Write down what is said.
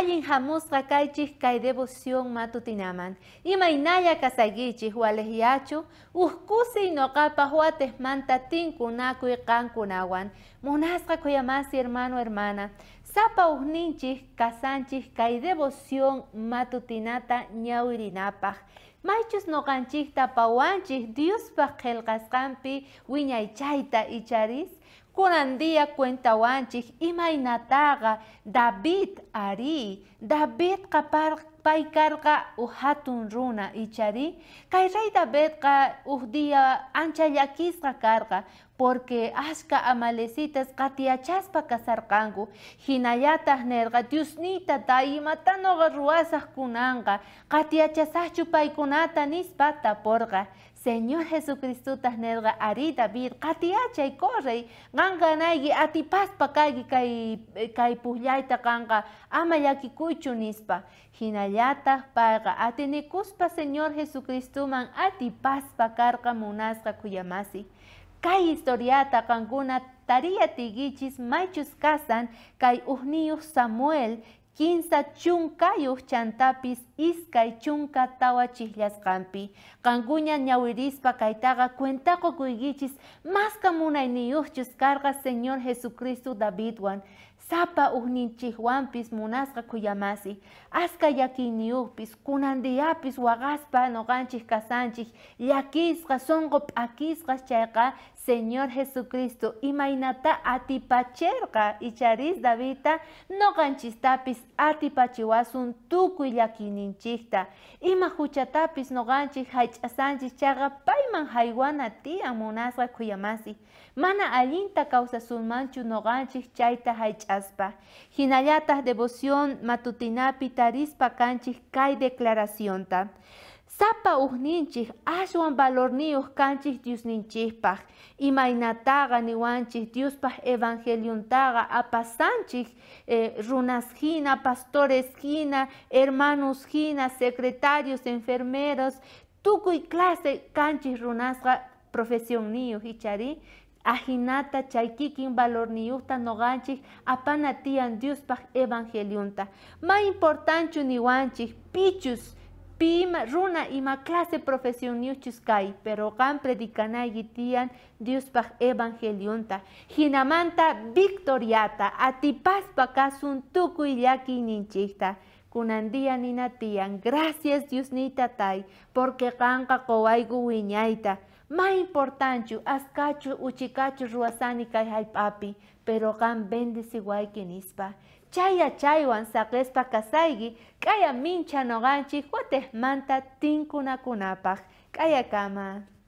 ayin jamus y kai devoción matutinaman. y kasagichis uscusi uskusi capa huates manta kunaku y kan kunawan. kuyamasi hermano hermana. Sapa uhninchis kasanchis kai devoción matutinata ñaurinapaj. Maichus no ganchis tapawanchis Dios pajelgaskampi y icharis. Curandía cuenta wanchik Imainataga, David ari David kapar Carga uhatun runa ichari David David Davidqa Uhdia ancha la carga porque aska amalecitas qatiachaspa kasarqanku hinallataq nerqa nerga imata noqa kunanga kunanga, qatiachasaqchu paikunata nispa porga. Señor Jesucristo tasnelga ari David katiacha y corre ganga naigi atipaspa kay kay eh, pullaita ganga ama yakikuchu nispa paga, atene kuspa Señor man atipaspa karka munasqa kuyamasi kai historiata kanguna, tariya tigichis maichus kasan kai uhniyuq Samuel Kinsa chunka isca y chunca tawa chihlasqanpi. Qankuña ñawirispa kaytaqa cuentaqa kuykichis y munayniyuqchus carga Señor Jesucristo Davidwan. Sapa uhninchihwanpis munaska kuyamasi. Aska yakiyniyuqpis kunandiyapis ganchis casanchis, kasanchis llakisqa sonqo p'akisqas chayqa Señor Jesucristo imaynata atipacherqa icharis Davidta tapis atipachiwasun tukuy llakininchikta ima huchatapis ganchi hallch'asanchik chaga paiman haiwana tia munasqa kuyamasi. mana manchu no noganchis chayta haichaspa, hinallataq devoción matutinapi tarispa declaración kay declaracionta sapa ninchis, aswan valorniyuh kanchik Diosninchikpaj dios dius Diospaj evangeliontaqa apasanchik eh, pastores hina, hermanos hina, secretarios, enfermeros, y clase kanchik profesión profesionniyuh ichari ajinata chaykikin no noqanchik dius dios pach evangelionta. Ma ni niwanchik pichus Pim runa ima clase profesión niuchuskai, pero gan yitian Dios pa evangelionta. Hinamanta victoriata, atipaspa kasun tuku yaki ninchista. Kunandia ninatian, gracias Dios nita porque kanka kowai wiñaita más importante, ascacho, uchicacho, ruasani, kai papi, pero gan igual que nispa. Chaya chaywan pa kasaigi, kaya mincha noganchi, tinkuna, kunapaj! kaya cama!